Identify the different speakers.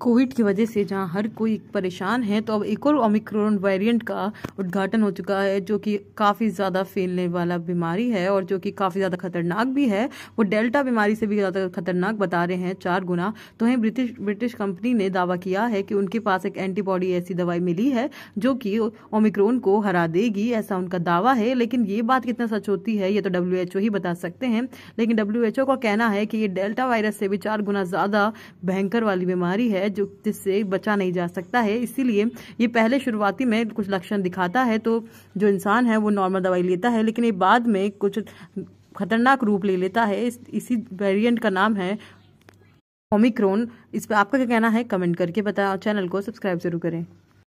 Speaker 1: Covid की वजह से जहां हर कोई परेशान है तो अब एक और ओमिक्रोन वेरिएंट का उद्घाटन हो चुका है जो कि काफ़ी ज़्यादा फैलने वाला बीमारी है और जो कि काफ़ी ज़्यादा खतरनाक भी है वो डेल्टा बीमारी से भी ज़्यादा खतरनाक बता रहे हैं चार गुना तो वहीं ब्रिटिश ब्रिटिश कंपनी ने दावा किया है कि उनके पास एक एंटीबॉडी ऐसी दवाई मिली है जो कि ओमिक्रोन को हरा देगी ऐसा उनका दावा है लेकिन ये बात कितना सच होती है ये तो डब्ल्यू ही बता सकते हैं लेकिन डब्ल्यू का कहना है कि ये डेल्टा वायरस से भी चार गुना ज़्यादा भयंकर वाली बीमारी है है जो जिससे बचा नहीं जा सकता है इसीलिए ये पहले शुरुआती में कुछ लक्षण दिखाता है तो जो इंसान है वो नॉर्मल दवाई लेता है लेकिन ये बाद में कुछ खतरनाक रूप ले लेता है इस, इसी वेरियंट का नाम है ओमिक्रोन इस पर आपका क्या कहना है कमेंट करके बताएं और चैनल को सब्सक्राइब जरूर करें